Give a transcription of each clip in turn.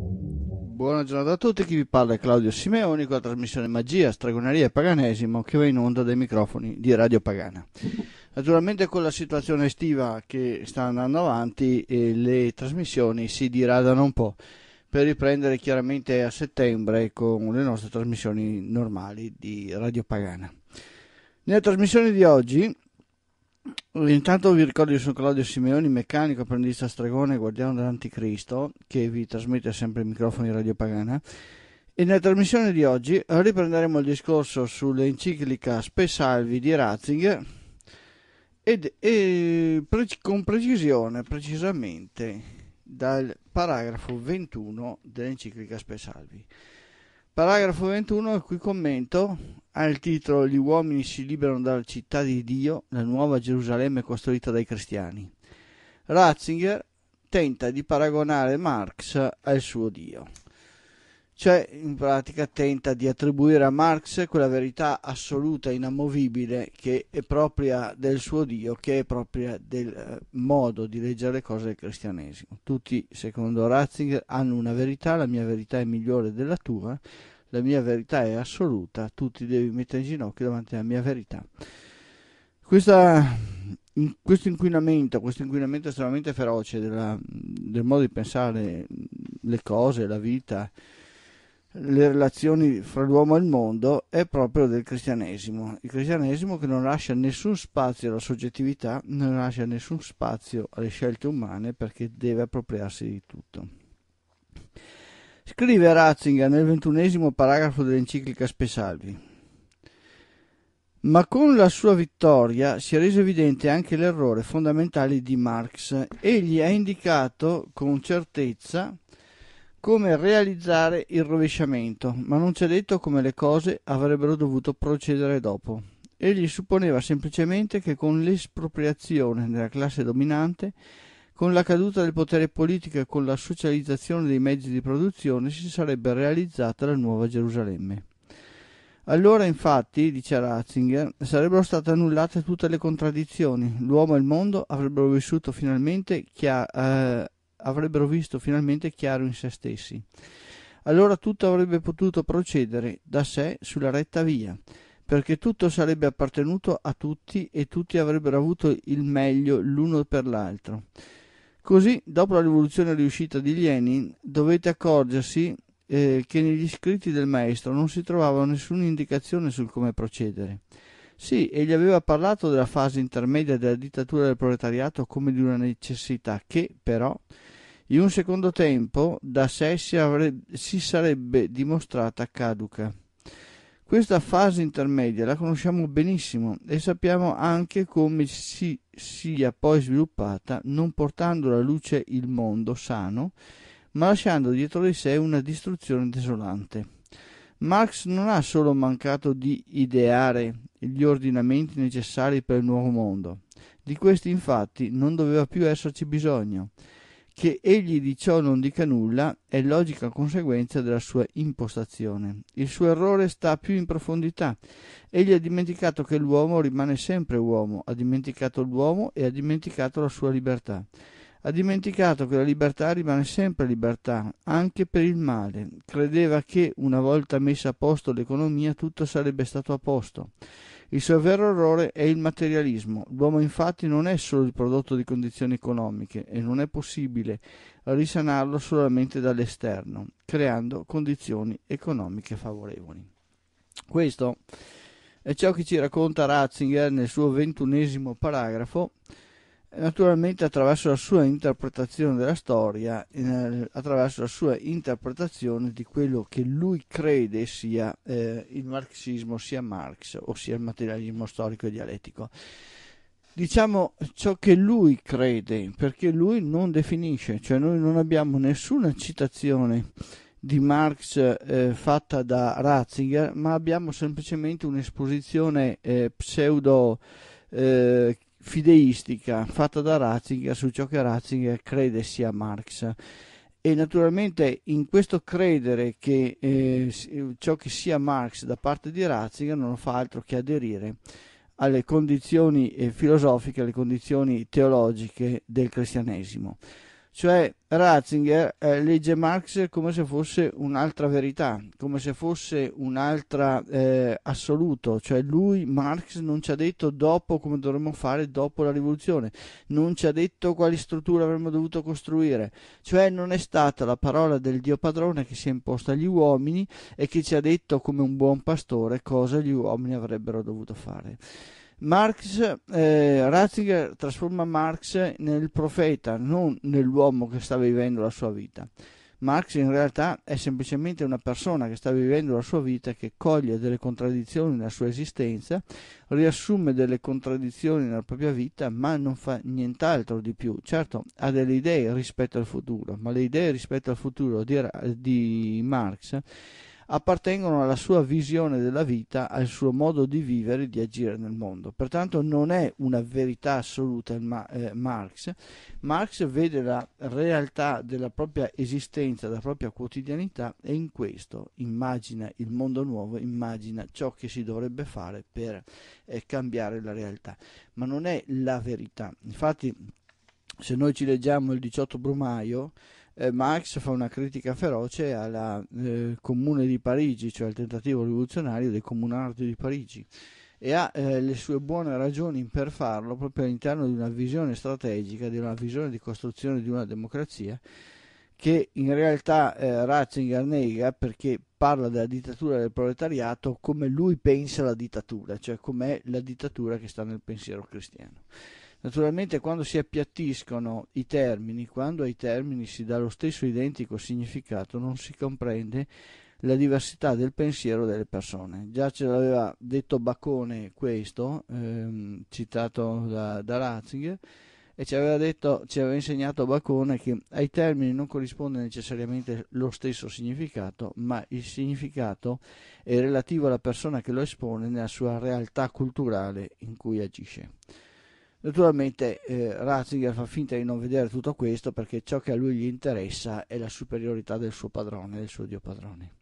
Buona giornata a tutti, chi vi parla è Claudio Simeoni con la trasmissione Magia, Stragoneria e Paganesimo che va in onda dai microfoni di Radio Pagana. Naturalmente con la situazione estiva che sta andando avanti eh, le trasmissioni si diradano un po' per riprendere chiaramente a settembre con le nostre trasmissioni normali di Radio Pagana. Nella trasmissione di oggi Intanto vi ricordo che sono Claudio Simeoni, meccanico, apprendista stregone, guardiano dell'anticristo, che vi trasmette sempre i microfoni Radio Pagana. E nella trasmissione di oggi riprenderemo il discorso sull'enciclica Spesalvi di Ratzinger ed, e pre- con precisione, precisamente, dal paragrafo 21 dell'enciclica Spesalvi. Salvi Paragrafo 21, il cui commento ha il titolo Gli uomini si liberano dalla città di Dio, la nuova Gerusalemme costruita dai cristiani. Ratzinger tenta di paragonare Marx al suo Dio cioè in pratica tenta di attribuire a Marx quella verità assoluta, inamovibile, che è propria del suo Dio, che è propria del eh, modo di leggere le cose del cristianesimo. Tutti, secondo Ratzinger, hanno una verità, la mia verità è migliore della tua, la mia verità è assoluta, tu ti devi mettere in ginocchio davanti alla mia verità. Questa, in, questo, inquinamento, questo inquinamento estremamente feroce della, del modo di pensare le cose, la vita, le relazioni fra l'uomo e il mondo è proprio del cristianesimo. Il cristianesimo che non lascia nessun spazio alla soggettività, non lascia nessun spazio alle scelte umane perché deve appropriarsi di tutto. Scrive Ratzinger nel ventunesimo paragrafo dell'enciclica Spesalvi. Ma con la sua vittoria si è reso evidente anche l'errore fondamentale di Marx. Egli ha indicato con certezza come realizzare il rovesciamento, ma non ci ha detto come le cose avrebbero dovuto procedere dopo. Egli supponeva semplicemente che con l'espropriazione della classe dominante, con la caduta del potere politico e con la socializzazione dei mezzi di produzione si sarebbe realizzata la nuova Gerusalemme. Allora, infatti, dice Ratzinger, sarebbero state annullate tutte le contraddizioni, l'uomo e il mondo avrebbero vissuto finalmente chia- eh, avrebbero visto finalmente chiaro in se stessi. Allora tutto avrebbe potuto procedere da sé sulla retta via, perché tutto sarebbe appartenuto a tutti e tutti avrebbero avuto il meglio l'uno per l'altro. Così, dopo la rivoluzione riuscita di Lenin, dovete accorgersi eh, che negli scritti del maestro non si trovava nessuna indicazione sul come procedere. Sì, egli aveva parlato della fase intermedia della dittatura del proletariato come di una necessità che, però, in un secondo tempo da sé si, avrebbe, si sarebbe dimostrata caduca. Questa fase intermedia la conosciamo benissimo e sappiamo anche come si sia poi sviluppata non portando alla luce il mondo sano, ma lasciando dietro di sé una distruzione desolante. Marx non ha solo mancato di ideare gli ordinamenti necessari per il nuovo mondo. Di questi infatti non doveva più esserci bisogno che egli di ciò non dica nulla è logica conseguenza della sua impostazione. Il suo errore sta più in profondità. Egli ha dimenticato che l'uomo rimane sempre uomo, ha dimenticato l'uomo e ha dimenticato la sua libertà. Ha dimenticato che la libertà rimane sempre libertà, anche per il male. Credeva che, una volta messa a posto l'economia, tutto sarebbe stato a posto. Il suo vero errore è il materialismo. L'uomo infatti non è solo il prodotto di condizioni economiche e non è possibile risanarlo solamente dall'esterno, creando condizioni economiche favorevoli. Questo è ciò che ci racconta Ratzinger nel suo ventunesimo paragrafo naturalmente attraverso la sua interpretazione della storia, attraverso la sua interpretazione di quello che lui crede sia eh, il marxismo, sia Marx, ossia il materialismo storico e dialettico. Diciamo ciò che lui crede, perché lui non definisce, cioè noi non abbiamo nessuna citazione di Marx eh, fatta da Ratzinger, ma abbiamo semplicemente un'esposizione eh, pseudo eh, fideistica fatta da Ratzinger su ciò che Ratzinger crede sia Marx. E naturalmente in questo credere che eh, ciò che sia Marx da parte di Ratzinger non fa altro che aderire alle condizioni eh, filosofiche, alle condizioni teologiche del cristianesimo. Cioè Ratzinger eh, legge Marx come se fosse un'altra verità, come se fosse un altro eh, assoluto, cioè lui Marx non ci ha detto dopo come dovremmo fare dopo la rivoluzione, non ci ha detto quali strutture avremmo dovuto costruire, cioè non è stata la parola del Dio padrone che si è imposta agli uomini e che ci ha detto come un buon pastore cosa gli uomini avrebbero dovuto fare. Marx, eh, Ratzinger trasforma Marx nel profeta, non nell'uomo che sta vivendo la sua vita. Marx in realtà è semplicemente una persona che sta vivendo la sua vita, che coglie delle contraddizioni nella sua esistenza, riassume delle contraddizioni nella propria vita, ma non fa nient'altro di più. Certo, ha delle idee rispetto al futuro, ma le idee rispetto al futuro di, di Marx appartengono alla sua visione della vita, al suo modo di vivere e di agire nel mondo. Pertanto non è una verità assoluta ma, eh, Marx. Marx vede la realtà della propria esistenza, della propria quotidianità e in questo immagina il mondo nuovo, immagina ciò che si dovrebbe fare per eh, cambiare la realtà. Ma non è la verità. Infatti se noi ci leggiamo il 18 Brumaio, eh, Marx fa una critica feroce al eh, Comune di Parigi, cioè al tentativo rivoluzionario dei comunardi di Parigi e ha eh, le sue buone ragioni per farlo proprio all'interno di una visione strategica, di una visione di costruzione di una democrazia che in realtà eh, Ratzinger nega perché parla della dittatura del proletariato come lui pensa la dittatura, cioè com'è la dittatura che sta nel pensiero cristiano. Naturalmente quando si appiattiscono i termini, quando ai termini si dà lo stesso identico significato, non si comprende la diversità del pensiero delle persone. Già ce l'aveva detto Bacone questo, ehm, citato da, da Ratzinger, e ci aveva, detto, ci aveva insegnato Bacone che ai termini non corrisponde necessariamente lo stesso significato, ma il significato è relativo alla persona che lo espone nella sua realtà culturale in cui agisce. Naturalmente eh, Ratzinger fa finta di non vedere tutto questo perché ciò che a lui gli interessa è la superiorità del suo padrone, del suo dio padrone.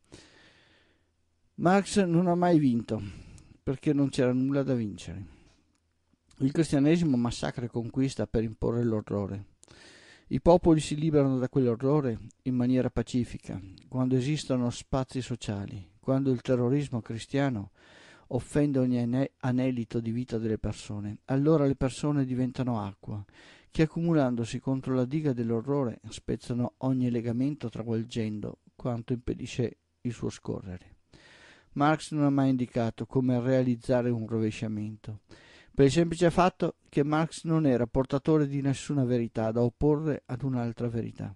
Marx non ha mai vinto perché non c'era nulla da vincere. Il cristianesimo massacra e conquista per imporre l'orrore. I popoli si liberano da quell'orrore in maniera pacifica, quando esistono spazi sociali, quando il terrorismo cristiano offende ogni anelito di vita delle persone. Allora le persone diventano acqua, che accumulandosi contro la diga dell'orrore spezzano ogni legamento travolgendo quanto impedisce il suo scorrere. Marx non ha mai indicato come realizzare un rovesciamento, per il semplice fatto che Marx non era portatore di nessuna verità da opporre ad un'altra verità.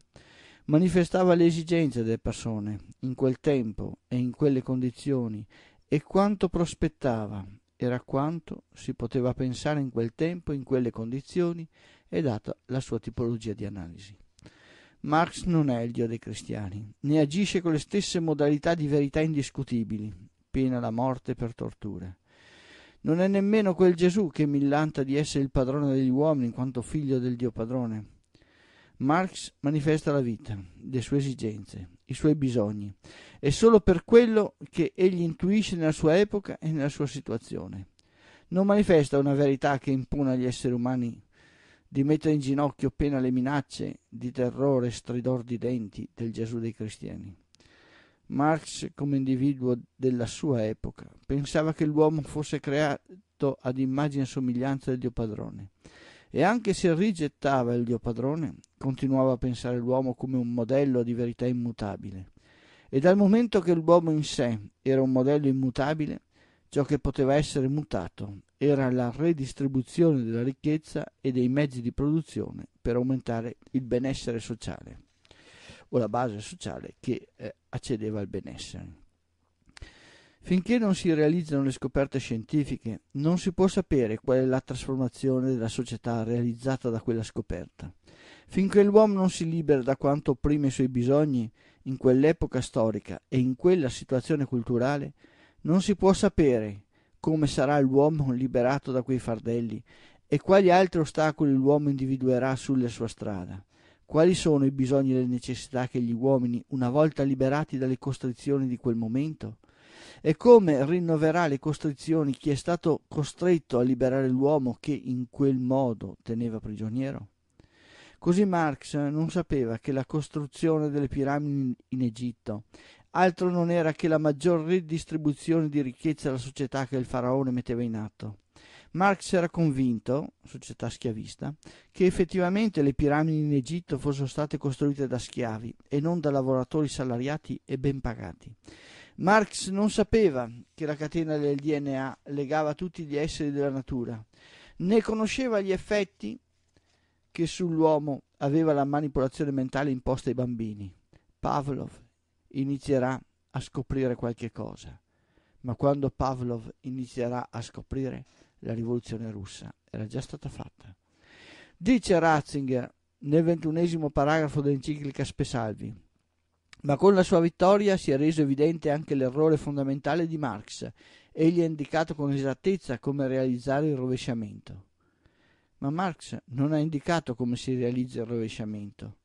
Manifestava le esigenze delle persone, in quel tempo e in quelle condizioni, e quanto prospettava era quanto si poteva pensare in quel tempo, in quelle condizioni e data la sua tipologia di analisi. Marx non è il Dio dei cristiani, ne agisce con le stesse modalità di verità indiscutibili, pena la morte per torture. Non è nemmeno quel Gesù che millanta di essere il padrone degli uomini in quanto figlio del Dio padrone, Marx manifesta la vita, le sue esigenze, i suoi bisogni, e solo per quello che egli intuisce nella sua epoca e nella sua situazione. Non manifesta una verità che impone agli esseri umani di mettere in ginocchio pena le minacce di terrore e stridor di denti del Gesù dei cristiani. Marx, come individuo della sua epoca, pensava che l'uomo fosse creato ad immagine e somiglianza del Dio padrone, e anche se rigettava il Dio padrone, continuava a pensare l'uomo come un modello di verità immutabile. E dal momento che l'uomo in sé era un modello immutabile, ciò che poteva essere mutato era la redistribuzione della ricchezza e dei mezzi di produzione per aumentare il benessere sociale o la base sociale che eh, accedeva al benessere. Finché non si realizzano le scoperte scientifiche, non si può sapere qual è la trasformazione della società realizzata da quella scoperta Finché l'uomo non si libera da quanto opprime i suoi bisogni in quell'epoca storica e in quella situazione culturale, non si può sapere come sarà l'uomo liberato da quei fardelli e quali altri ostacoli l'uomo individuerà sulla sua strada. Quali sono i bisogni e le necessità che gli uomini, una volta liberati dalle costrizioni di quel momento, e come rinnoverà le costrizioni chi è stato costretto a liberare l'uomo che in quel modo teneva prigioniero? Così Marx non sapeva che la costruzione delle piramidi in Egitto altro non era che la maggior ridistribuzione di ricchezza alla società che il faraone metteva in atto. Marx era convinto, società schiavista, che effettivamente le piramidi in Egitto fossero state costruite da schiavi e non da lavoratori salariati e ben pagati. Marx non sapeva che la catena del DNA legava tutti gli esseri della natura, ne conosceva gli effetti che sull'uomo aveva la manipolazione mentale imposta ai bambini. Pavlov inizierà a scoprire qualche cosa, ma quando Pavlov inizierà a scoprire, la rivoluzione russa era già stata fatta. Dice Ratzinger nel ventunesimo paragrafo dell'enciclica Spesalvi, ma con la sua vittoria si è reso evidente anche l'errore fondamentale di Marx. Egli ha indicato con esattezza come realizzare il rovesciamento ma Marx non ha indicato come si realizza il rovesciamento.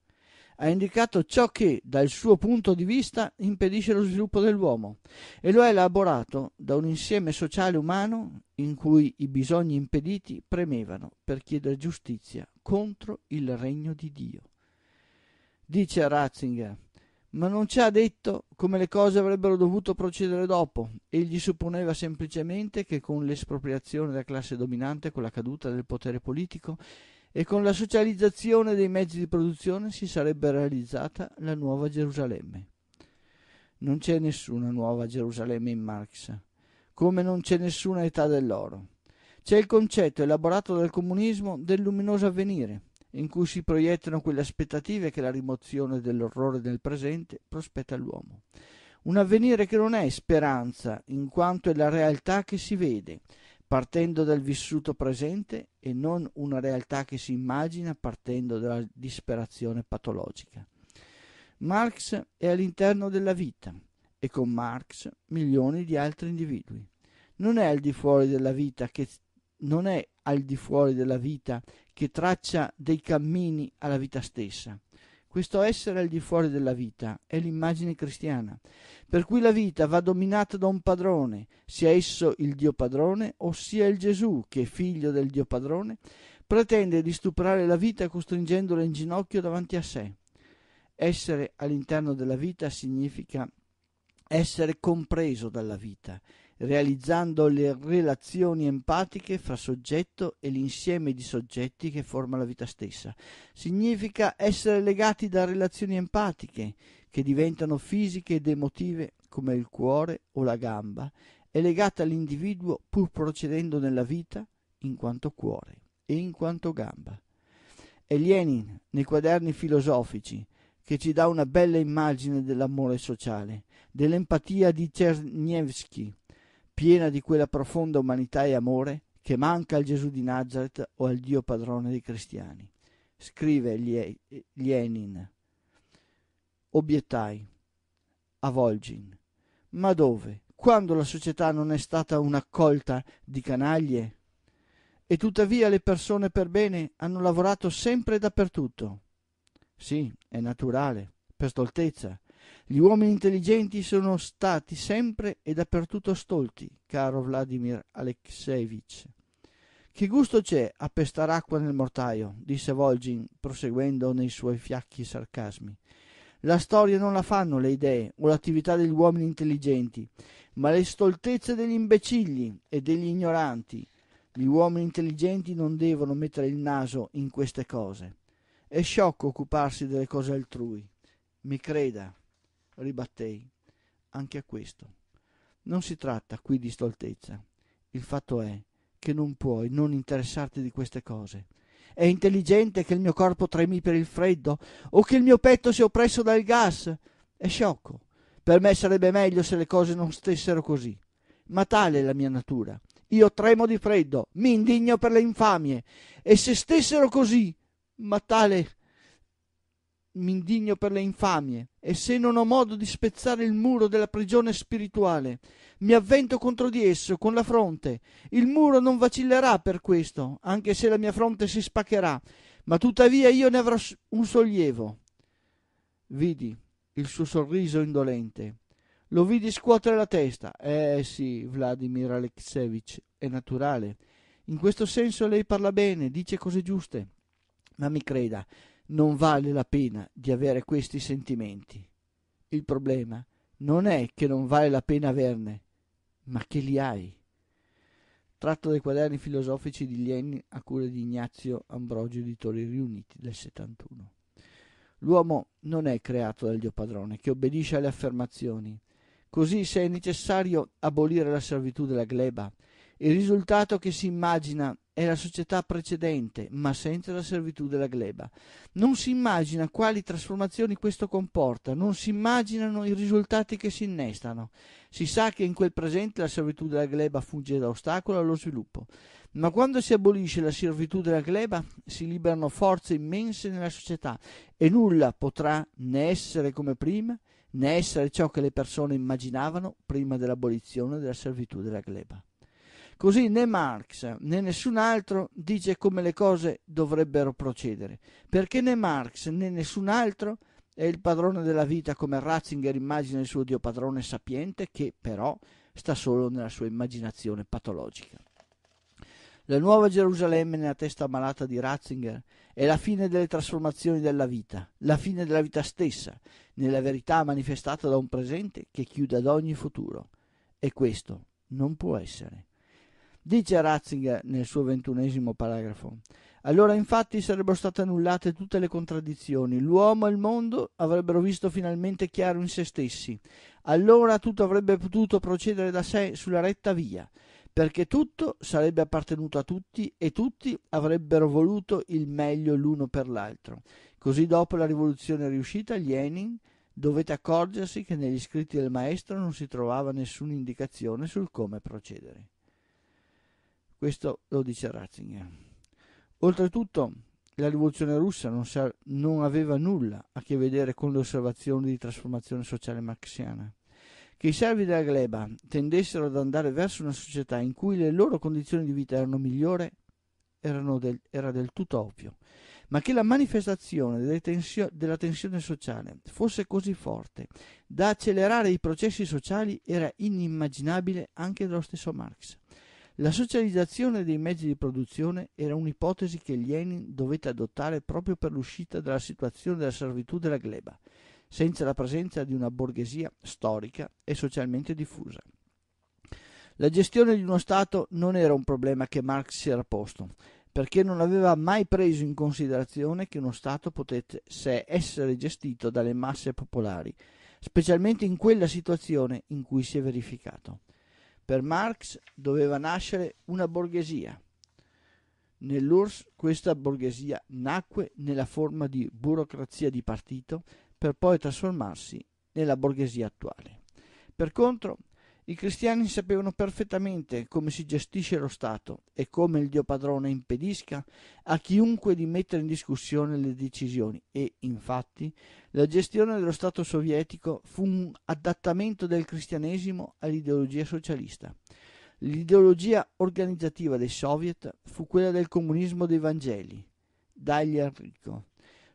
Ha indicato ciò che, dal suo punto di vista, impedisce lo sviluppo dell'uomo e lo ha elaborato da un insieme sociale umano in cui i bisogni impediti premevano per chiedere giustizia contro il regno di Dio. Dice Ratzinger ma non ci ha detto come le cose avrebbero dovuto procedere dopo. Egli supponeva semplicemente che con l'espropriazione della classe dominante, con la caduta del potere politico e con la socializzazione dei mezzi di produzione si sarebbe realizzata la nuova Gerusalemme. Non c'è nessuna nuova Gerusalemme in Marx, come non c'è nessuna età dell'oro. C'è il concetto elaborato dal comunismo del luminoso avvenire, in cui si proiettano quelle aspettative che la rimozione dell'orrore del presente prospetta all'uomo. Un avvenire che non è speranza, in quanto è la realtà che si vede, partendo dal vissuto presente e non una realtà che si immagina partendo dalla disperazione patologica. Marx è all'interno della vita e con Marx milioni di altri individui. Non è al di fuori della vita che non è al di fuori della vita che traccia dei cammini alla vita stessa. Questo essere al di fuori della vita è l'immagine cristiana, per cui la vita va dominata da un padrone, sia esso il Dio padrone o sia il Gesù che, figlio del Dio padrone, pretende di stuprare la vita costringendola in ginocchio davanti a sé. Essere all'interno della vita significa essere compreso dalla vita, realizzando le relazioni empatiche fra soggetto e l'insieme di soggetti che forma la vita stessa. Significa essere legati da relazioni empatiche, che diventano fisiche ed emotive come il cuore o la gamba, e legata all'individuo pur procedendo nella vita in quanto cuore e in quanto gamba. È Lenin, nei quaderni filosofici, che ci dà una bella immagine dell'amore sociale, dell'empatia di Cernievsky, piena di quella profonda umanità e amore che manca al Gesù di Nazareth o al Dio padrone dei cristiani. Scrive Lenin. Obiettai a Volgin. Ma dove? Quando la società non è stata un'accolta di canaglie? E tuttavia le persone per bene hanno lavorato sempre e dappertutto. Sì, è naturale, per stoltezza, gli uomini intelligenti sono stati sempre e dappertutto stolti, caro Vladimir Alexeyevich. Che gusto c'è a pestare acqua nel mortaio? disse Volgin, proseguendo nei suoi fiacchi sarcasmi. La storia non la fanno le idee o l'attività degli uomini intelligenti, ma le stoltezze degli imbecilli e degli ignoranti. Gli uomini intelligenti non devono mettere il naso in queste cose. È sciocco occuparsi delle cose altrui. Mi creda ribattei, anche a questo. Non si tratta qui di stoltezza. Il fatto è che non puoi non interessarti di queste cose. È intelligente che il mio corpo tremi per il freddo o che il mio petto sia oppresso dal gas. È sciocco. Per me sarebbe meglio se le cose non stessero così. Ma tale è la mia natura. Io tremo di freddo, mi indigno per le infamie. E se stessero così, ma tale m'indigno per le infamie, e se non ho modo di spezzare il muro della prigione spirituale, mi avvento contro di esso con la fronte. Il muro non vacillerà per questo, anche se la mia fronte si spaccherà, ma tuttavia io ne avrò un sollievo. Vidi il suo sorriso indolente. Lo vidi scuotere la testa. Eh sì, Vladimir Alexevich, è naturale. In questo senso lei parla bene, dice cose giuste. Ma mi creda, non vale la pena di avere questi sentimenti. Il problema non è che non vale la pena averne, ma che li hai. Tratto dai quaderni filosofici di Lenin a cura di Ignazio Ambrogio Editori Riuniti del 71. L'uomo non è creato dal Dio padrone, che obbedisce alle affermazioni. Così se è necessario abolire la servitù della gleba, il risultato che si immagina è la società precedente, ma senza la servitù della gleba. Non si immagina quali trasformazioni questo comporta, non si immaginano i risultati che si innestano. Si sa che in quel presente la servitù della gleba funge da ostacolo allo sviluppo, ma quando si abolisce la servitù della gleba si liberano forze immense nella società e nulla potrà né essere come prima, né essere ciò che le persone immaginavano prima dell'abolizione della servitù della gleba. Così né Marx né nessun altro dice come le cose dovrebbero procedere, perché né Marx né nessun altro è il padrone della vita come Ratzinger immagina il suo Dio padrone sapiente che però sta solo nella sua immaginazione patologica. La nuova Gerusalemme nella testa malata di Ratzinger è la fine delle trasformazioni della vita, la fine della vita stessa, nella verità manifestata da un presente che chiude ad ogni futuro. E questo non può essere. Dice Ratzinger nel suo ventunesimo paragrafo. Allora infatti sarebbero state annullate tutte le contraddizioni, l'uomo e il mondo avrebbero visto finalmente chiaro in se stessi, allora tutto avrebbe potuto procedere da sé sulla retta via, perché tutto sarebbe appartenuto a tutti e tutti avrebbero voluto il meglio l'uno per l'altro. Così dopo la rivoluzione riuscita, Lenin dovette accorgersi che negli scritti del maestro non si trovava nessuna indicazione sul come procedere. Questo lo dice Ratzinger. Oltretutto, la rivoluzione russa non, sa- non aveva nulla a che vedere con le osservazioni di trasformazione sociale marxiana. Che i servi della gleba tendessero ad andare verso una società in cui le loro condizioni di vita erano migliori del, era del tutto ovvio, ma che la manifestazione tensio, della tensione sociale fosse così forte da accelerare i processi sociali era inimmaginabile anche dallo stesso Marx. La socializzazione dei mezzi di produzione era un'ipotesi che Lenin dovette adottare proprio per l'uscita dalla situazione della servitù della gleba, senza la presenza di una borghesia storica e socialmente diffusa. La gestione di uno Stato non era un problema che Marx si era posto, perché non aveva mai preso in considerazione che uno Stato potesse essere gestito dalle masse popolari, specialmente in quella situazione in cui si è verificato. Per Marx doveva nascere una borghesia. Nell'URSS questa borghesia nacque nella forma di burocrazia di partito per poi trasformarsi nella borghesia attuale. Per contro, i cristiani sapevano perfettamente come si gestisce lo Stato e come il Dio padrone impedisca a chiunque di mettere in discussione le decisioni e, infatti, la gestione dello Stato sovietico fu un adattamento del cristianesimo all'ideologia socialista. L'ideologia organizzativa dei soviet fu quella del comunismo dei Vangeli. Dagli Enrico.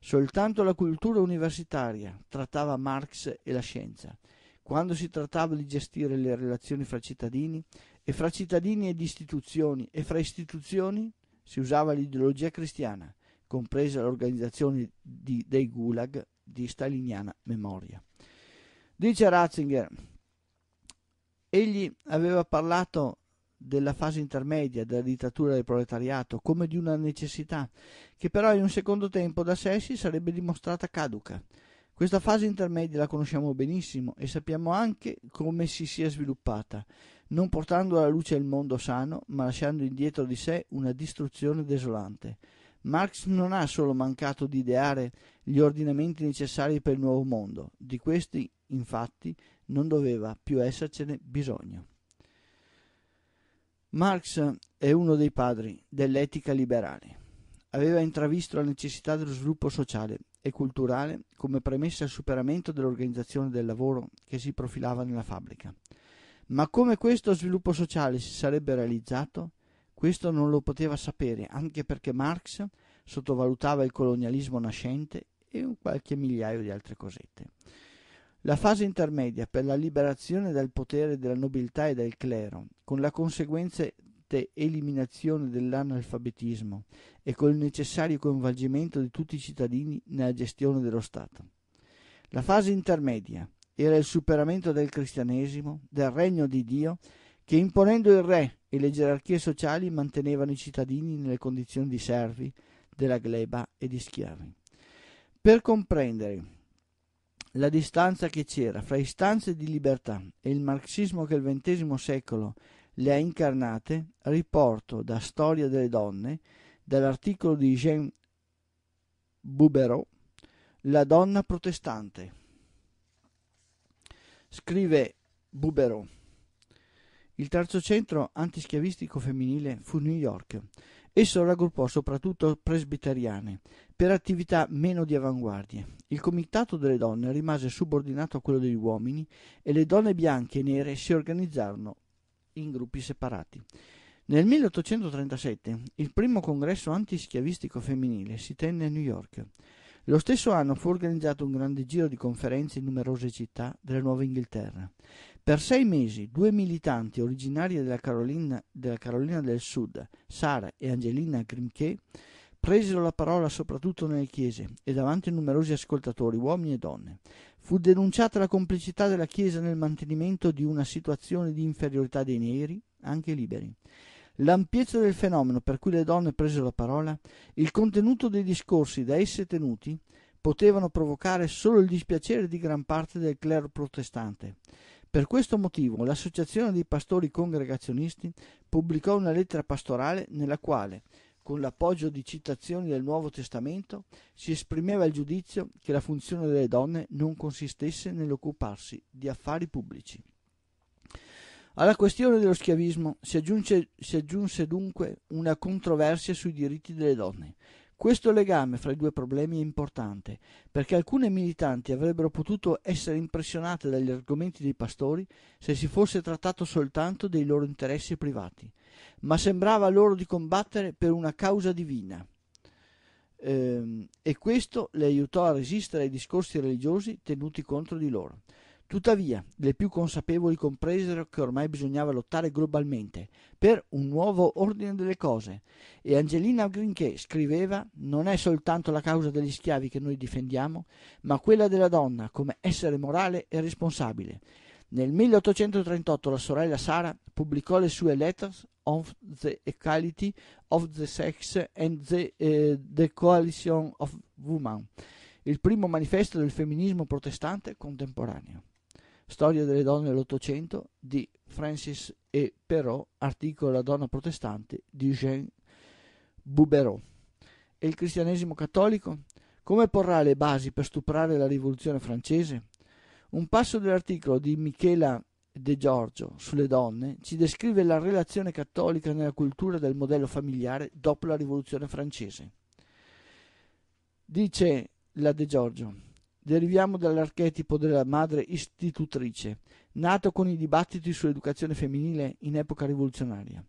Soltanto la cultura universitaria trattava Marx e la scienza quando si trattava di gestire le relazioni fra cittadini e fra cittadini ed istituzioni e fra istituzioni si usava l'ideologia cristiana, compresa l'organizzazione di, dei gulag di staliniana memoria. Dice Ratzinger, egli aveva parlato della fase intermedia della dittatura del proletariato come di una necessità che però in un secondo tempo da sé si sarebbe dimostrata caduca questa fase intermedia la conosciamo benissimo e sappiamo anche come si sia sviluppata, non portando alla luce il mondo sano, ma lasciando indietro di sé una distruzione desolante. Marx non ha solo mancato di ideare gli ordinamenti necessari per il nuovo mondo, di questi infatti non doveva più essercene bisogno. Marx è uno dei padri dell'etica liberale. Aveva intravisto la necessità dello sviluppo sociale e culturale come premessa al superamento dell'organizzazione del lavoro che si profilava nella fabbrica. Ma come questo sviluppo sociale si sarebbe realizzato? Questo non lo poteva sapere, anche perché Marx sottovalutava il colonialismo nascente e un qualche migliaio di altre cosette. La fase intermedia per la liberazione dal potere della nobiltà e del clero, con le conseguenze costante eliminazione dell'analfabetismo e col necessario coinvolgimento di tutti i cittadini nella gestione dello Stato. La fase intermedia era il superamento del cristianesimo, del regno di Dio, che imponendo il re e le gerarchie sociali mantenevano i cittadini nelle condizioni di servi, della gleba e di schiavi. Per comprendere la distanza che c'era fra istanze di libertà e il marxismo che il XX secolo le ha incarnate riporto da Storia delle donne, dall'articolo di Jean Buberot, La donna protestante. Scrive Buberot. Il terzo centro antischiavistico femminile fu New York. Esso raggruppò soprattutto presbiteriane per attività meno di avanguardie. Il comitato delle donne rimase subordinato a quello degli uomini e le donne bianche e nere si organizzarono in gruppi separati. Nel 1837 il primo congresso antischiavistico femminile si tenne a New York. Lo stesso anno fu organizzato un grande giro di conferenze in numerose città della Nuova Inghilterra. Per sei mesi due militanti originarie della Carolina, della Carolina del Sud, Sara e Angelina Grimke, presero la parola soprattutto nelle chiese e davanti a numerosi ascoltatori, uomini e donne fu denunciata la complicità della Chiesa nel mantenimento di una situazione di inferiorità dei neri, anche liberi. L'ampiezza del fenomeno per cui le donne presero la parola, il contenuto dei discorsi da esse tenuti, potevano provocare solo il dispiacere di gran parte del clero protestante. Per questo motivo l'Associazione dei pastori congregazionisti pubblicò una lettera pastorale nella quale con l'appoggio di citazioni del Nuovo Testamento, si esprimeva il giudizio che la funzione delle donne non consistesse nell'occuparsi di affari pubblici. Alla questione dello schiavismo si, aggiunge, si aggiunse dunque una controversia sui diritti delle donne, questo legame fra i due problemi è importante, perché alcune militanti avrebbero potuto essere impressionate dagli argomenti dei pastori se si fosse trattato soltanto dei loro interessi privati, ma sembrava loro di combattere per una causa divina. Ehm, e questo le aiutò a resistere ai discorsi religiosi tenuti contro di loro. Tuttavia, le più consapevoli compresero che ormai bisognava lottare globalmente per un nuovo ordine delle cose e Angelina Grinché scriveva non è soltanto la causa degli schiavi che noi difendiamo, ma quella della donna come essere morale e responsabile. Nel 1838 la sorella Sara pubblicò le sue Letters on the Equality of the Sex and the, eh, the Coalition of Women, il primo manifesto del femminismo protestante contemporaneo. Storia delle donne dell'Ottocento di Francis E. Perrault, articolo La donna protestante di Jean Buberot. E il cristianesimo cattolico? Come porrà le basi per stuprare la rivoluzione francese? Un passo dell'articolo di Michela De Giorgio sulle donne ci descrive la relazione cattolica nella cultura del modello familiare dopo la rivoluzione francese. Dice la De Giorgio Deriviamo dall'archetipo della madre istitutrice, nato con i dibattiti sull'educazione femminile in epoca rivoluzionaria.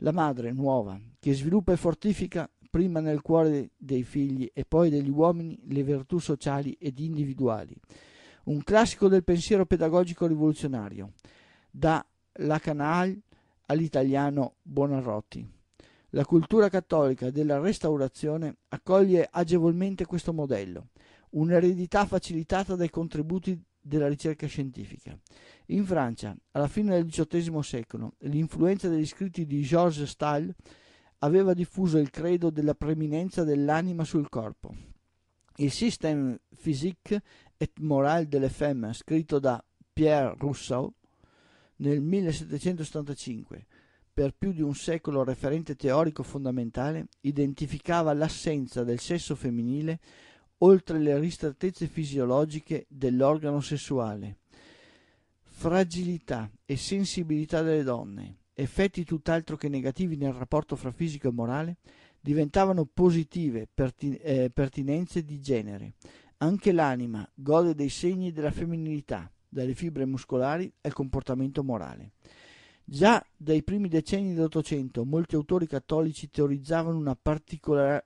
La madre nuova, che sviluppa e fortifica prima nel cuore dei figli e poi degli uomini le virtù sociali ed individuali. Un classico del pensiero pedagogico rivoluzionario, da Lacanal all'italiano Buonarroti. La cultura cattolica della restaurazione accoglie agevolmente questo modello un'eredità facilitata dai contributi della ricerca scientifica. In Francia, alla fine del XVIII secolo, l'influenza degli scritti di Georges Stahl aveva diffuso il credo della preminenza dell'anima sul corpo. Il Système physique et moral delle femme, scritto da Pierre Rousseau nel 1775, per più di un secolo referente teorico fondamentale, identificava l'assenza del sesso femminile oltre le ristrettezze fisiologiche dell'organo sessuale. Fragilità e sensibilità delle donne, effetti tutt'altro che negativi nel rapporto fra fisico e morale, diventavano positive pertin- eh, pertinenze di genere. Anche l'anima gode dei segni della femminilità, dalle fibre muscolari al comportamento morale. Già dai primi decenni dell'Ottocento molti autori cattolici teorizzavano una particolar-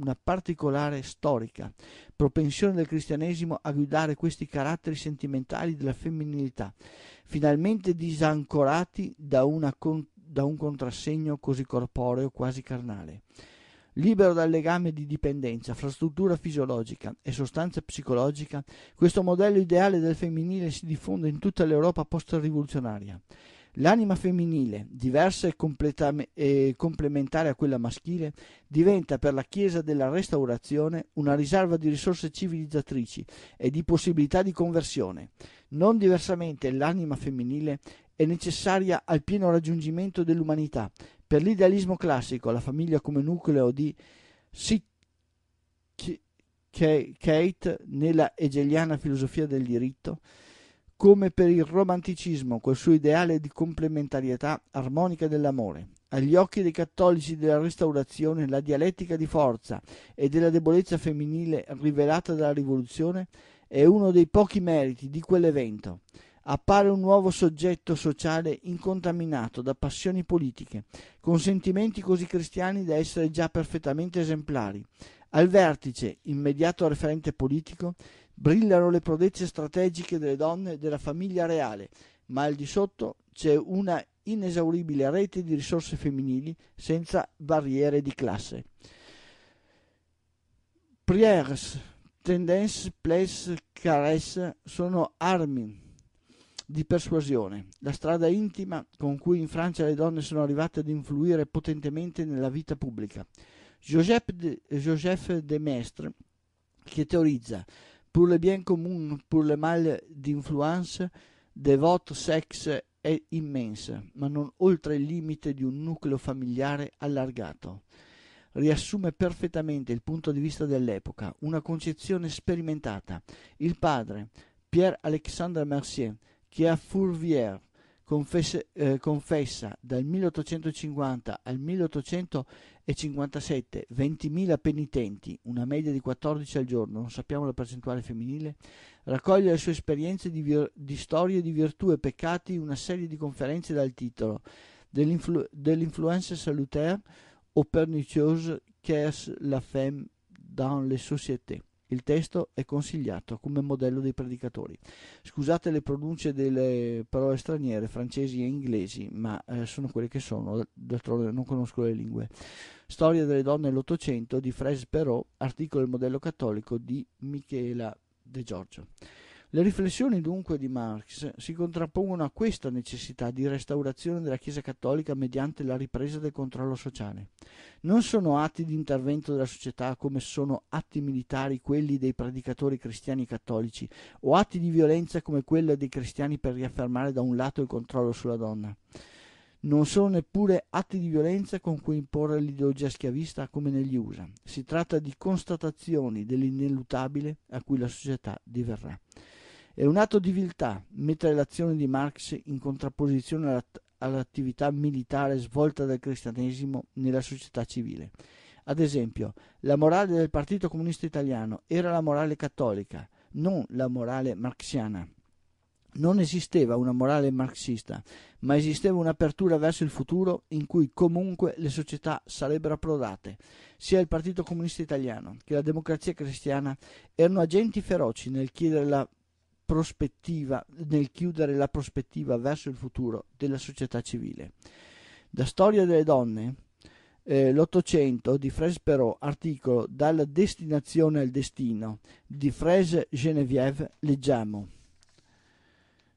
una particolare storica propensione del cristianesimo a guidare questi caratteri sentimentali della femminilità, finalmente disancorati da, con, da un contrassegno così corporeo, quasi carnale. Libero dal legame di dipendenza fra struttura fisiologica e sostanza psicologica, questo modello ideale del femminile si diffonde in tutta l'Europa post-rivoluzionaria. L'anima femminile, diversa e, completam- e, complementare a quella maschile, diventa per la Chiesa della Restaurazione una riserva di risorse civilizzatrici e di possibilità di conversione. Non diversamente l'anima femminile è necessaria al pieno raggiungimento dell'umanità. Per l'idealismo classico, la famiglia come nucleo di Sit- Kate nella hegeliana filosofia del diritto, come per il romanticismo col suo ideale di complementarietà armonica dell'amore. Agli occhi dei cattolici della Restaurazione la dialettica di forza e della debolezza femminile rivelata dalla Rivoluzione è uno dei pochi meriti di quell'evento. Appare un nuovo soggetto sociale incontaminato da passioni politiche, con sentimenti così cristiani da essere già perfettamente esemplari. Al vertice, immediato referente politico, Brillano le prodezze strategiche delle donne della famiglia reale, ma al di sotto c'è una inesauribile rete di risorse femminili senza barriere di classe. Prières, tendance, place, caresse sono armi di persuasione, la strada intima con cui in Francia le donne sono arrivate ad influire potentemente nella vita pubblica. Joseph de, Joseph de Maistre, che teorizza pour le bien commun, pour le mal d'influence, de votre sex è immensa, ma non oltre il limite di un nucleo familiare allargato. Riassume perfettamente il punto di vista dell'epoca, una concezione sperimentata. Il padre, Pierre-Alexandre Mercier, che a Fourvière confesse, eh, confessa dal 1850 al 1857 20.000 penitenti, una media di 14 al giorno, non sappiamo la percentuale femminile, raccoglie le sue esperienze di, vir- di storie di virtù e peccati in una serie di conferenze dal titolo dell'influ- dell'influenza salutaire o pernicieuses qu'est la femme dans les sociétés il testo è consigliato come modello dei predicatori. Scusate le pronunce delle parole straniere, francesi e inglesi, ma eh, sono quelle che sono, d'altronde non conosco le lingue. Storia delle donne nell'Ottocento di Fres Perot, articolo Il modello cattolico di Michela De Giorgio. Le riflessioni dunque di Marx si contrappongono a questa necessità di restaurazione della Chiesa cattolica mediante la ripresa del controllo sociale. Non sono atti di intervento della società come sono atti militari quelli dei predicatori cristiani cattolici o atti di violenza come quella dei cristiani per riaffermare da un lato il controllo sulla donna non sono neppure atti di violenza con cui imporre l'ideologia schiavista come negli USA. Si tratta di constatazioni dell'ineluttabile a cui la società diverrà. È un atto di viltà mettere l'azione di Marx in contrapposizione all'attività militare svolta dal cristianesimo nella società civile. Ad esempio, la morale del Partito Comunista Italiano era la morale cattolica, non la morale marxiana. Non esisteva una morale marxista, ma esisteva un'apertura verso il futuro in cui comunque le società sarebbero approdate. Sia il Partito Comunista Italiano che la Democrazia Cristiana erano agenti feroci nel chiedere la prospettiva, nel chiudere la prospettiva verso il futuro della società civile. Da Storia delle donne, eh, L'Ottocento di Fres Perot, articolo Dalla destinazione al destino di Fres Geneviève, leggiamo.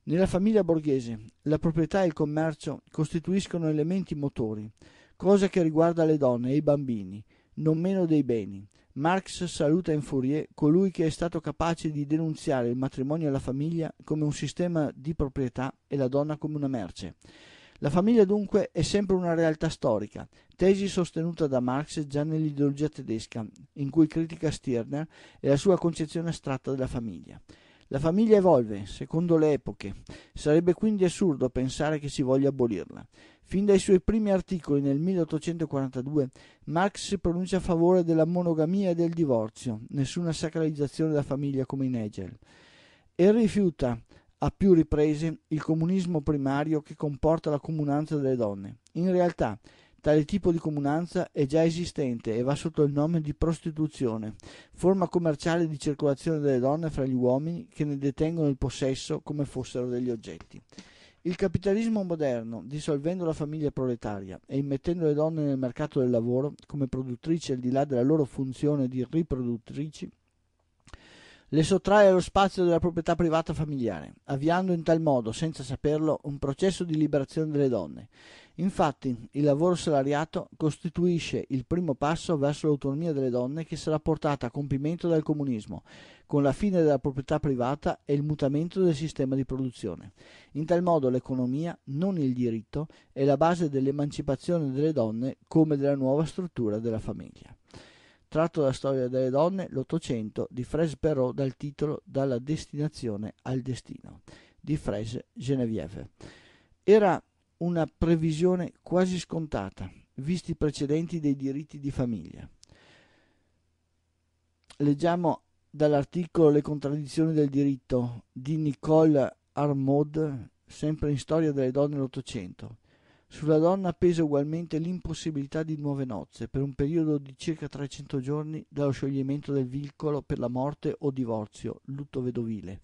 Nella famiglia borghese la proprietà e il commercio costituiscono elementi motori, cosa che riguarda le donne e i bambini, non meno dei beni, Marx saluta in Fourier colui che è stato capace di denunziare il matrimonio e la famiglia come un sistema di proprietà e la donna come una merce. La famiglia dunque è sempre una realtà storica, tesi sostenuta da Marx già nell'ideologia tedesca, in cui critica Stirner e la sua concezione astratta della famiglia. La famiglia evolve, secondo le epoche, sarebbe quindi assurdo pensare che si voglia abolirla. Fin dai suoi primi articoli nel 1842 Marx si pronuncia a favore della monogamia e del divorzio, nessuna sacralizzazione della famiglia come in Hegel, e rifiuta a più riprese il comunismo primario che comporta la comunanza delle donne. In realtà Tale tipo di comunanza è già esistente e va sotto il nome di prostituzione, forma commerciale di circolazione delle donne fra gli uomini che ne detengono il possesso come fossero degli oggetti. Il capitalismo moderno, dissolvendo la famiglia proletaria e immettendo le donne nel mercato del lavoro come produttrici al di là della loro funzione di riproduttrici, le sottrae allo spazio della proprietà privata familiare, avviando in tal modo, senza saperlo, un processo di liberazione delle donne, Infatti, il lavoro salariato costituisce il primo passo verso l'autonomia delle donne che sarà portata a compimento dal comunismo, con la fine della proprietà privata e il mutamento del sistema di produzione. In tal modo l'economia, non il diritto, è la base dell'emancipazione delle donne come della nuova struttura della famiglia. Tratto dalla storia delle donne, l'Ottocento, di Fraise Perrault dal titolo Dalla destinazione al destino, di Fraise Geneviève. Era una previsione quasi scontata, visti i precedenti dei diritti di famiglia. Leggiamo dall'articolo Le contraddizioni del diritto di Nicole Armaud, sempre in Storia delle donne dell'Ottocento. Sulla donna pesa ugualmente l'impossibilità di nuove nozze per un periodo di circa 300 giorni dallo scioglimento del vincolo per la morte o divorzio, lutto vedovile,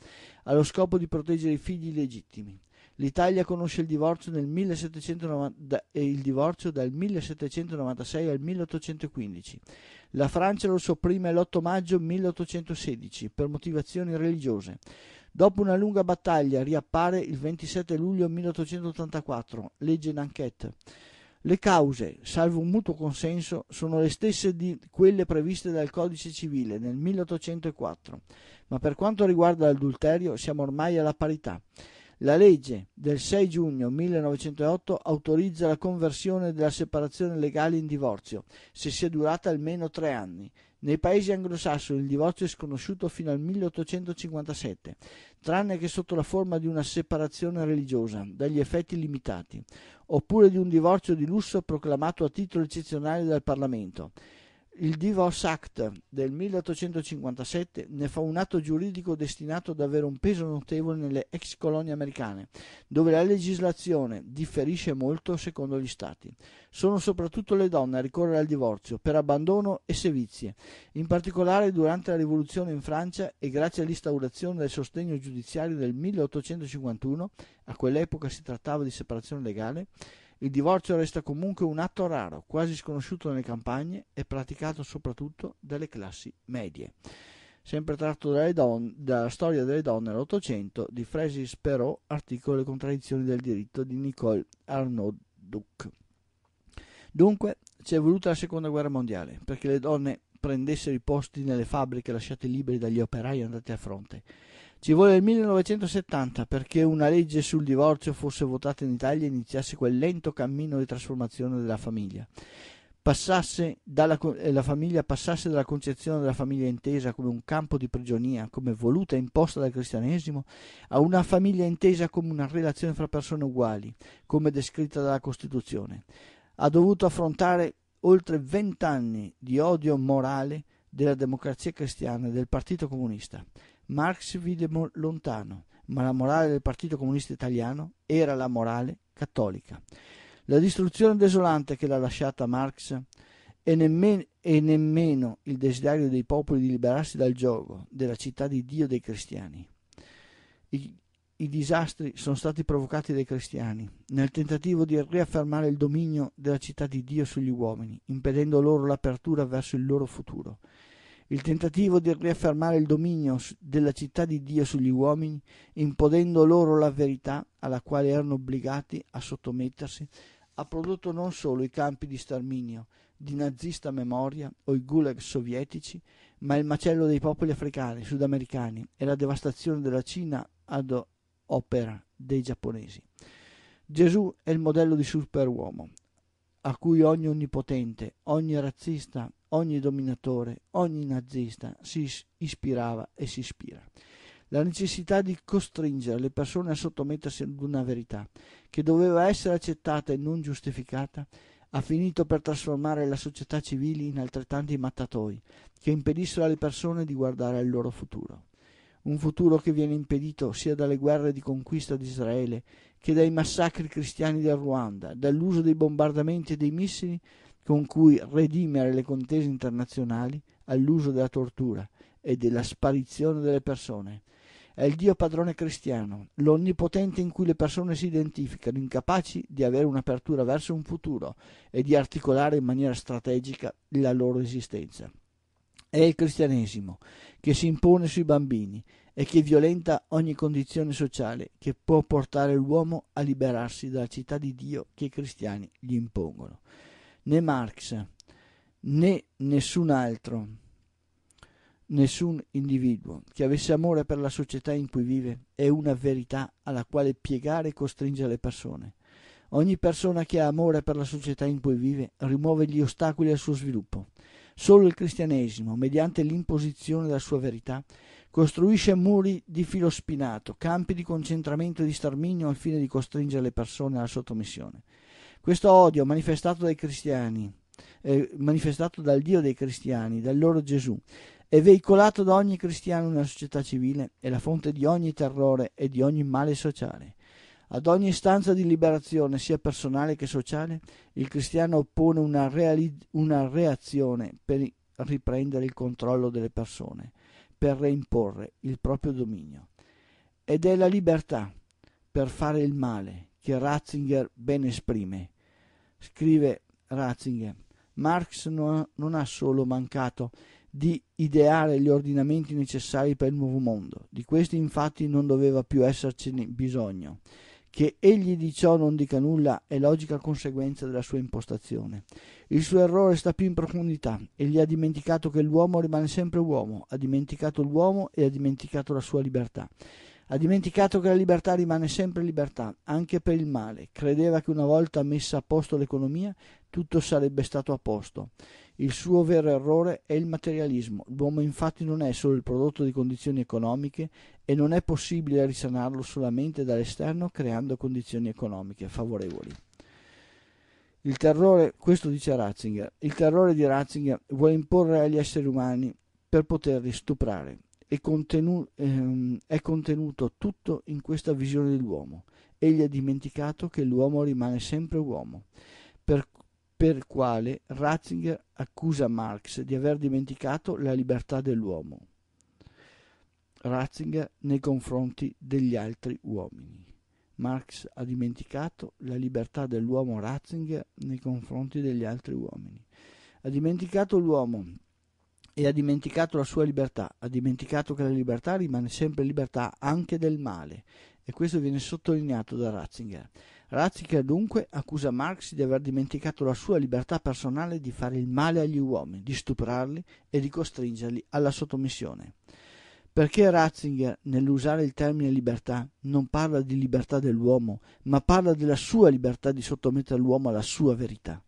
allo scopo di proteggere i figli legittimi. L'Italia conosce il divorzio, nel 1790, eh, il divorzio dal 1796 al 1815. La Francia lo sopprime l'8 maggio 1816 per motivazioni religiose. Dopo una lunga battaglia riappare il 27 luglio 1884, legge Nanquette. Le cause, salvo un mutuo consenso, sono le stesse di quelle previste dal Codice civile nel 1804, ma per quanto riguarda l'adulterio siamo ormai alla parità. La legge del 6 giugno 1908 autorizza la conversione della separazione legale in divorzio, se sia durata almeno tre anni. Nei paesi anglosassoni il divorzio è sconosciuto fino al 1857, tranne che sotto la forma di una separazione religiosa, dagli effetti limitati, oppure di un divorzio di lusso proclamato a titolo eccezionale dal Parlamento. Il Divorce Act del 1857 ne fa un atto giuridico destinato ad avere un peso notevole nelle ex colonie americane, dove la legislazione differisce molto secondo gli stati. Sono soprattutto le donne a ricorrere al divorzio per abbandono e sevizie, in particolare durante la rivoluzione in Francia e grazie all'instaurazione del sostegno giudiziario del 1851, a quell'epoca si trattava di separazione legale, il divorzio resta comunque un atto raro, quasi sconosciuto nelle campagne e praticato soprattutto dalle classi medie. Sempre tratto don- dalla storia delle donne dell'Ottocento di Francis Perot, articolo Le contraddizioni del diritto di Nicole Arnaud-Duc. Dunque, ci è voluta la seconda guerra mondiale perché le donne prendessero i posti nelle fabbriche lasciate liberi dagli operai andati a fronte ci vuole il 1970 perché una legge sul divorzio fosse votata in Italia e iniziasse quel lento cammino di trasformazione della famiglia. Dalla, eh, la famiglia passasse dalla concezione della famiglia intesa come un campo di prigionia, come voluta e imposta dal cristianesimo, a una famiglia intesa come una relazione fra persone uguali, come descritta dalla Costituzione. Ha dovuto affrontare oltre vent'anni di odio morale della democrazia cristiana e del Partito Comunista. Marx vide lontano, ma la morale del Partito Comunista Italiano era la morale cattolica. La distruzione desolante che l'ha lasciata Marx e nemmeno, e nemmeno il desiderio dei popoli di liberarsi dal gioco della città di Dio dei cristiani. I, I, disastri sono stati provocati dai cristiani nel tentativo di riaffermare il dominio della città di Dio sugli uomini, impedendo loro l'apertura verso il loro futuro il tentativo di riaffermare il dominio della città di Dio sugli uomini, imponendo loro la verità alla quale erano obbligati a sottomettersi, ha prodotto non solo i campi di sterminio di nazista memoria o i gulag sovietici, ma il macello dei popoli africani, sudamericani e la devastazione della Cina ad opera dei giapponesi. Gesù è il modello di superuomo, a cui ogni onnipotente, ogni razzista, ogni dominatore, ogni nazista si ispirava e si ispira. La necessità di costringere le persone a sottomettersi ad una verità che doveva essere accettata e non giustificata ha finito per trasformare la società civile in altrettanti mattatoi che impedissero alle persone di guardare al loro futuro. Un futuro che viene impedito sia dalle guerre di conquista di Israele che dai massacri cristiani del Ruanda, dall'uso dei bombardamenti e dei missili con cui redimere le contese internazionali, all'uso della tortura e della sparizione delle persone. È il Dio padrone cristiano, l'onnipotente in cui le persone si identificano, incapaci di avere un'apertura verso un futuro e di articolare in maniera strategica la loro esistenza. È il cristianesimo che si impone sui bambini, e che violenta ogni condizione sociale che può portare l'uomo a liberarsi dalla città di Dio che i cristiani gli impongono. Né Marx né nessun altro, nessun individuo che avesse amore per la società in cui vive è una verità alla quale piegare e costringe le persone. Ogni persona che ha amore per la società in cui vive rimuove gli ostacoli al suo sviluppo. Solo il cristianesimo, mediante l'imposizione della sua verità, Costruisce muri di filo spinato, campi di concentramento e di sterminio al fine di costringere le persone alla sottomissione. Questo odio manifestato dai cristiani, eh, manifestato dal Dio dei cristiani, dal loro Gesù, è veicolato da ogni cristiano nella società civile, è la fonte di ogni terrore e di ogni male sociale. Ad ogni istanza di liberazione, sia personale che sociale, il cristiano oppone una, reali- una reazione per riprendere il controllo delle persone per reimporre il proprio dominio. Ed è la libertà per fare il male che Ratzinger ben esprime. Scrive Ratzinger, Marx non, non ha solo mancato di ideare gli ordinamenti necessari per il nuovo mondo, di questi infatti non doveva più essercene bisogno che egli di ciò non dica nulla è logica conseguenza della sua impostazione. Il suo errore sta più in profondità. Egli ha dimenticato che l'uomo rimane sempre uomo, ha dimenticato l'uomo e ha dimenticato la sua libertà. Ha dimenticato che la libertà rimane sempre libertà, anche per il male. Credeva che una volta messa a posto l'economia, tutto sarebbe stato a posto. Il suo vero errore è il materialismo. L'uomo infatti non è solo il prodotto di condizioni economiche e non è possibile risanarlo solamente dall'esterno creando condizioni economiche favorevoli. Il terrore, questo dice Ratzinger, il terrore di Ratzinger vuole imporre agli esseri umani per poterli stuprare. È, contenu, ehm, è contenuto tutto in questa visione dell'uomo. Egli ha dimenticato che l'uomo rimane sempre uomo per quale Ratzinger accusa Marx di aver dimenticato la libertà dell'uomo. Ratzinger nei confronti degli altri uomini. Marx ha dimenticato la libertà dell'uomo Ratzinger nei confronti degli altri uomini. Ha dimenticato l'uomo e ha dimenticato la sua libertà, ha dimenticato che la libertà rimane sempre libertà anche del male e questo viene sottolineato da Ratzinger. Ratzinger dunque accusa Marx di aver dimenticato la sua libertà personale di fare il male agli uomini, di stuprarli e di costringerli alla sottomissione. Perché Ratzinger, nell'usare il termine libertà, non parla di libertà dell'uomo, ma parla della sua libertà di sottomettere l'uomo alla sua verità.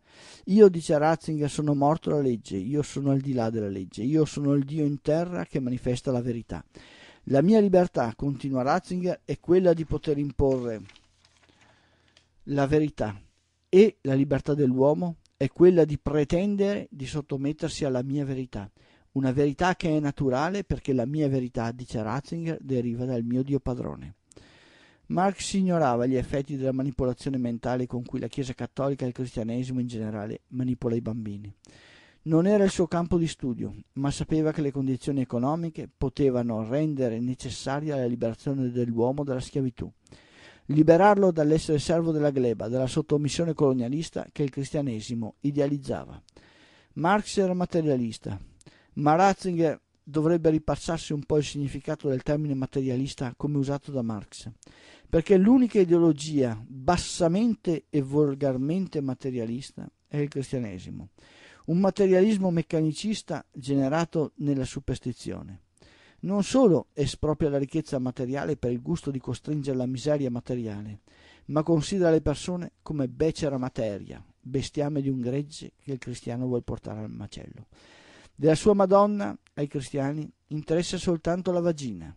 Io, dice Ratzinger, sono morto alla legge, io sono al di là della legge, io sono il Dio in terra che manifesta la verità. La mia libertà, continua Ratzinger, è quella di poter imporre la verità e la libertà dell'uomo è quella di pretendere di sottomettersi alla mia verità, una verità che è naturale perché la mia verità, dice Ratzinger, deriva dal mio Dio padrone. Marx ignorava gli effetti della manipolazione mentale con cui la Chiesa cattolica e il cristianesimo in generale manipola i bambini. Non era il suo campo di studio, ma sapeva che le condizioni economiche potevano rendere necessaria la liberazione dell'uomo dalla schiavitù liberarlo dall'essere servo della gleba, dalla sottomissione colonialista che il cristianesimo idealizzava. Marx era materialista, ma Ratzinger dovrebbe ripassarsi un po' il significato del termine materialista come usato da Marx, perché l'unica ideologia bassamente e volgarmente materialista è il cristianesimo, un materialismo meccanicista generato nella superstizione non solo espropria la ricchezza materiale per il gusto di costringere la miseria materiale, ma considera le persone come becera materia, bestiame di un gregge che il cristiano vuol portare al macello. Della sua Madonna ai cristiani interessa soltanto la vagina.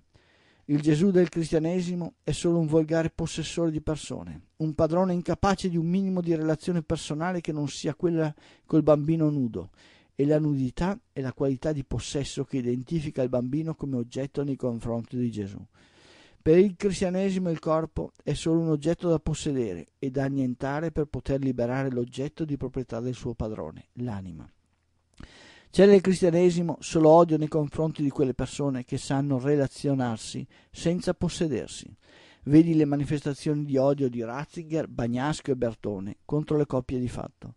Il Gesù del cristianesimo è solo un volgare possessore di persone, un padrone incapace di un minimo di relazione personale che non sia quella col bambino nudo, e la nudità è la qualità di possesso che identifica il bambino come oggetto nei confronti di Gesù. Per il cristianesimo il corpo è solo un oggetto da possedere e da annientare per poter liberare l'oggetto di proprietà del suo padrone, l'anima. C'è nel cristianesimo solo odio nei confronti di quelle persone che sanno relazionarsi senza possedersi. Vedi le manifestazioni di odio di Ratzinger, Bagnasco e Bertone contro le coppie di fatto.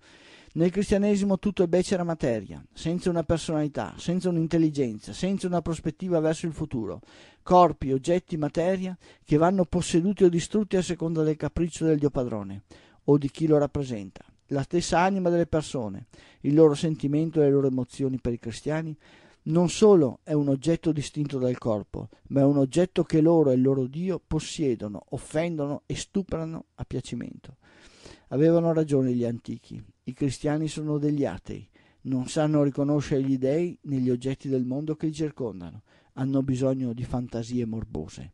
Nel cristianesimo tutto è becera materia, senza una personalità, senza un'intelligenza, senza una prospettiva verso il futuro. Corpi, oggetti, materia che vanno posseduti o distrutti a seconda del capriccio del Dio padrone o di chi lo rappresenta. La stessa anima delle persone, il loro sentimento e le loro emozioni per i cristiani non solo è un oggetto distinto dal corpo, ma è un oggetto che loro e il loro Dio possiedono, offendono e stuprano a piacimento. Avevano ragione gli antichi, i cristiani sono degli atei, non sanno riconoscere gli dèi negli oggetti del mondo che li circondano, hanno bisogno di fantasie morbose.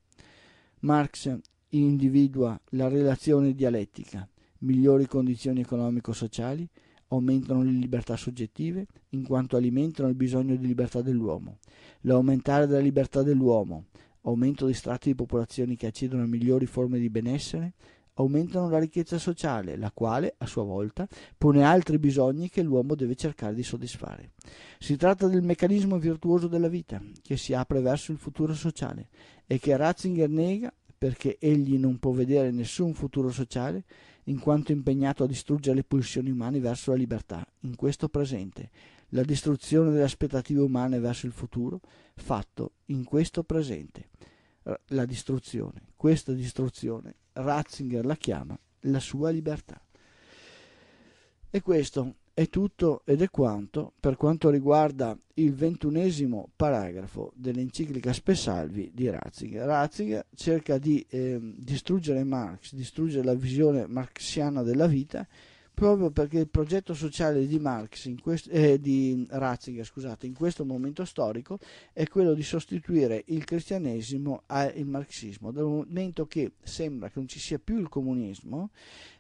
Marx individua la relazione dialettica, migliori condizioni economico-sociali, aumentano le libertà soggettive in quanto alimentano il bisogno di libertà dell'uomo. L'aumentare della libertà dell'uomo, aumento di strati di popolazioni che accedono a migliori forme di benessere, aumentano la ricchezza sociale, la quale, a sua volta, pone altri bisogni che l'uomo deve cercare di soddisfare. Si tratta del meccanismo virtuoso della vita, che si apre verso il futuro sociale e che Ratzinger nega perché egli non può vedere nessun futuro sociale in quanto impegnato a distruggere le pulsioni umane verso la libertà, in questo presente, la distruzione delle aspettative umane verso il futuro, fatto in questo presente, la distruzione, questa distruzione Ratzinger la chiama la sua libertà. E questo è tutto ed è quanto per quanto riguarda il ventunesimo paragrafo dell'enciclica Spessalvi di Ratzinger. Ratzinger cerca di eh, distruggere Marx, distruggere la visione marxiana della vita proprio perché il progetto sociale di, Marx quest- eh, di Ratzinger scusate, in questo momento storico è quello di sostituire il cristianesimo al marxismo. Dal momento che sembra che non ci sia più il comunismo,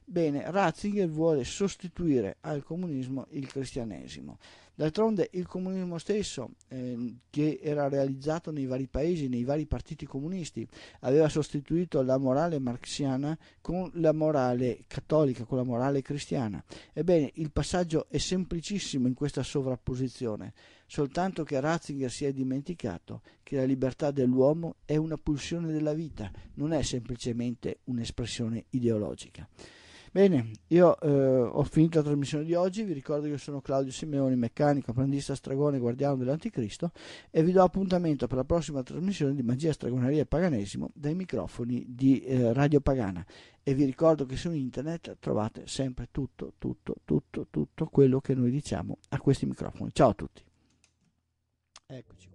bene, Ratzinger vuole sostituire al comunismo il cristianesimo. D'altronde il comunismo stesso, eh, che era realizzato nei vari paesi, nei vari partiti comunisti, aveva sostituito la morale marxiana con la morale cattolica, con la morale cristiana. Ebbene, il passaggio è semplicissimo in questa sovrapposizione, soltanto che Ratzinger si è dimenticato che la libertà dell'uomo è una pulsione della vita, non è semplicemente un'espressione ideologica. Bene, io eh, ho finito la trasmissione di oggi, vi ricordo che sono Claudio Simeoni, meccanico, apprendista stragone, guardiano dell'anticristo e vi do appuntamento per la prossima trasmissione di Magia, Stragoneria e Paganesimo dai microfoni di eh, Radio Pagana e vi ricordo che su internet trovate sempre tutto, tutto, tutto, tutto quello che noi diciamo a questi microfoni. Ciao a tutti. Eccoci.